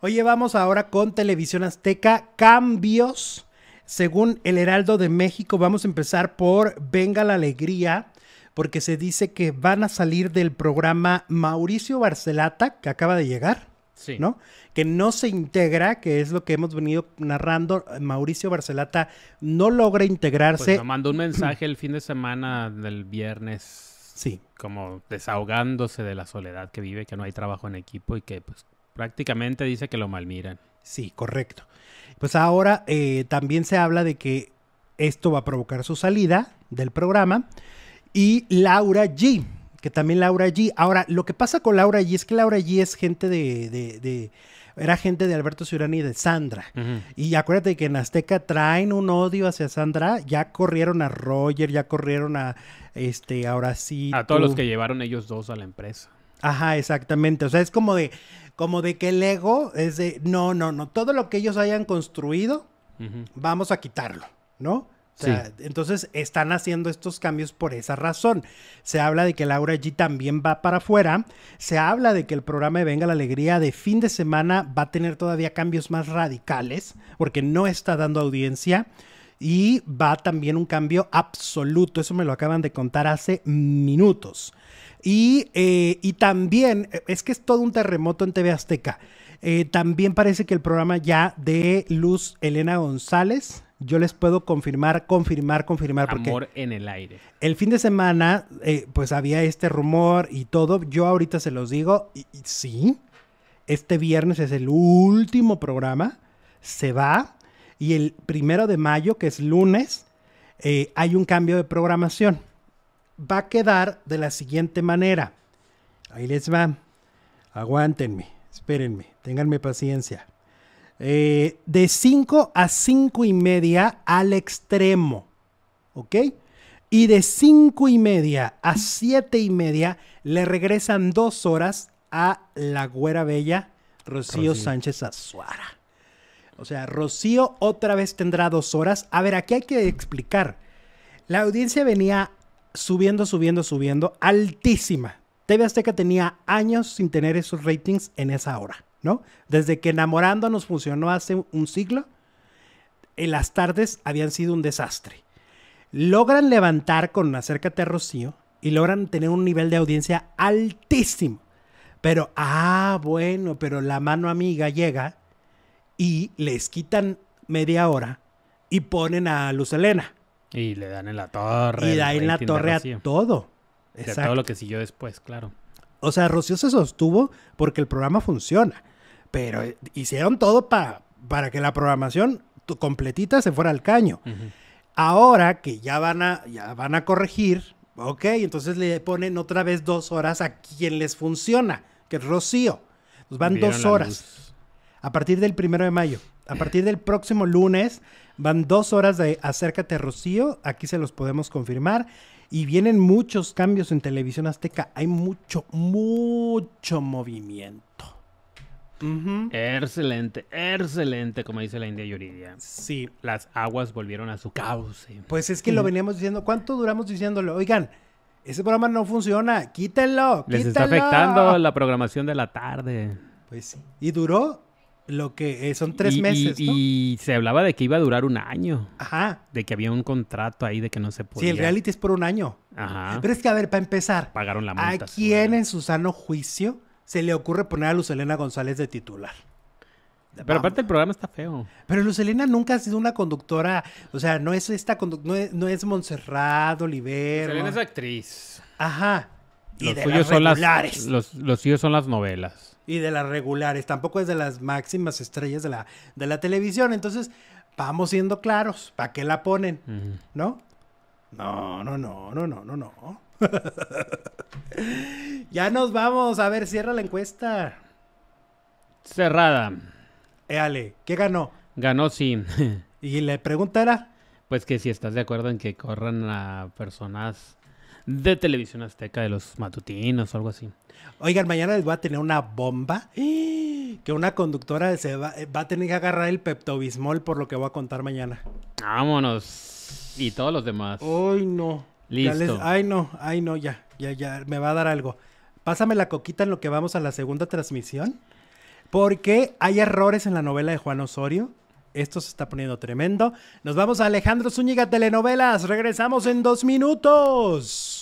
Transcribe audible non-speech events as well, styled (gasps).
Oye, vamos ahora con Televisión Azteca. Cambios. Según el Heraldo de México, vamos a empezar por Venga la Alegría, porque se dice que van a salir del programa Mauricio Barcelata, que acaba de llegar. Sí. ¿no? Que no se integra, que es lo que hemos venido narrando. Mauricio Barcelata no logra integrarse. Pues mandó un mensaje el fin de semana del viernes. Sí. Como desahogándose de la soledad que vive, que no hay trabajo en equipo y que pues Prácticamente dice que lo malmiran. Sí, correcto. Pues ahora eh, también se habla de que esto va a provocar su salida del programa. Y Laura G, que también Laura G. Ahora, lo que pasa con Laura G es que Laura G es gente de. era gente de Alberto Ciurani y de Sandra. Y acuérdate que en Azteca traen un odio hacia Sandra. Ya corrieron a Roger, ya corrieron a este, ahora sí. A todos los que llevaron ellos dos a la empresa. Ajá, exactamente. O sea, es como de como de que el ego es de, no, no, no, todo lo que ellos hayan construido, vamos a quitarlo, ¿no? Entonces están haciendo estos cambios por esa razón. Se habla de que Laura G también va para afuera. Se habla de que el programa de Venga la Alegría de fin de semana va a tener todavía cambios más radicales porque no está dando audiencia y va también un cambio absoluto. Eso me lo acaban de contar hace minutos. Y, eh, también, eh, es que es todo un terremoto en TV Azteca. Eh, también parece que el programa ya de Luz Elena González, yo les puedo confirmar, confirmar, confirmar. Porque Amor en el aire. El fin de semana, pues había este rumor y todo. Yo ahorita se los digo, sí, este viernes es el último programa. Se va y el primero de mayo, que es lunes, eh, hay un cambio de programación. Va a quedar de la siguiente manera. Ahí les va. Aguántenme, espérenme, tenganme paciencia. Eh, de 5 a 5 y media al extremo. ¿Ok? Y de cinco y media a siete y media le regresan dos horas a la güera bella Rocío. Sánchez Azuara. O sea, Rocío otra vez tendrá dos horas. A ver, aquí hay que explicar. La audiencia venía subiendo, subiendo, subiendo, altísima. TV Azteca tenía años sin tener esos ratings en esa hora, ¿no? Desde que Enamorando nos funcionó hace un siglo, en eh, las tardes habían sido un desastre. Logran levantar con Acércate a Rocío y logran tener un nivel de audiencia altísimo. Pero, ah, bueno, pero la mano amiga llega y les quitan media hora y ponen a Luz Elena Y le dan en la torre. Y da en la torre a todo. Exacto. todo lo que siguió después, claro. O sea, Rocío se sostuvo porque el programa funciona. Pero eh, hicieron todo para que la programación completita se fuera al caño. Ahora que ya van a, ya van a corregir, ok, entonces le ponen otra vez dos horas a quien les funciona, que es Rocío. Nos van dos horas a partir del primero de mayo. A partir del próximo lunes van dos horas de Acércate Rocío, aquí se los podemos confirmar. Y vienen muchos cambios en televisión azteca, hay mucho, mucho movimiento. Excelente, excelente, como dice la India Yuridia. Sí. Las aguas volvieron a su cauce. Pues es que lo mm. veníamos diciendo, ¿cuánto duramos diciéndolo? Oigan, ese programa no funciona, quítenlo. quítenlo. Les está afectando la programación de la tarde. Pues sí. Y duró lo que eh, son tres meses. Y, ¿no? y, se hablaba de que iba a durar un año. Ajá. De que había un contrato ahí de que no se podía. Sí, el reality es por un año. Ajá. Pero es que, a ver, para empezar. Pagaron la multa. ¿A quién en su sano juicio se le ocurre poner a Lucelena González de titular? Pero aparte el programa está feo. Pero Lucelena nunca ha sido una conductora, o sea, no es esta no es, no es Montserrat, Olivero. Lucelena es actriz. Ajá. Y de son los suyos son las novelas y de las regulares, tampoco es de las máximas estrellas de la, de la televisión. Entonces, vamos siendo claros, ¿para qué la ponen? ¿No? No, no, no, no, no, no, no. (laughs) ya nos vamos, a ver, cierra la encuesta. Cerrada. Éale, ¿qué ganó? Ganó sí. (laughs) ¿Y la pregunta era? Pues que si estás de acuerdo en que corran a personas de Televisión Azteca, de los matutinos o algo así. Oigan, mañana les voy a tener una bomba (gasps) que una conductora se va, eh, va a tener que agarrar el peptobismol por lo que voy a contar mañana. Vámonos. Y todos los demás. Ay, no. Listo. Ay, no, ay, no, ya, ya, ya, me va a dar algo. Pásame la coquita en lo que vamos a la segunda transmisión. Porque hay errores en la novela de Juan Osorio. Esto se está poniendo tremendo. Nos vamos a Alejandro Zúñiga Telenovelas. Regresamos en dos minutos.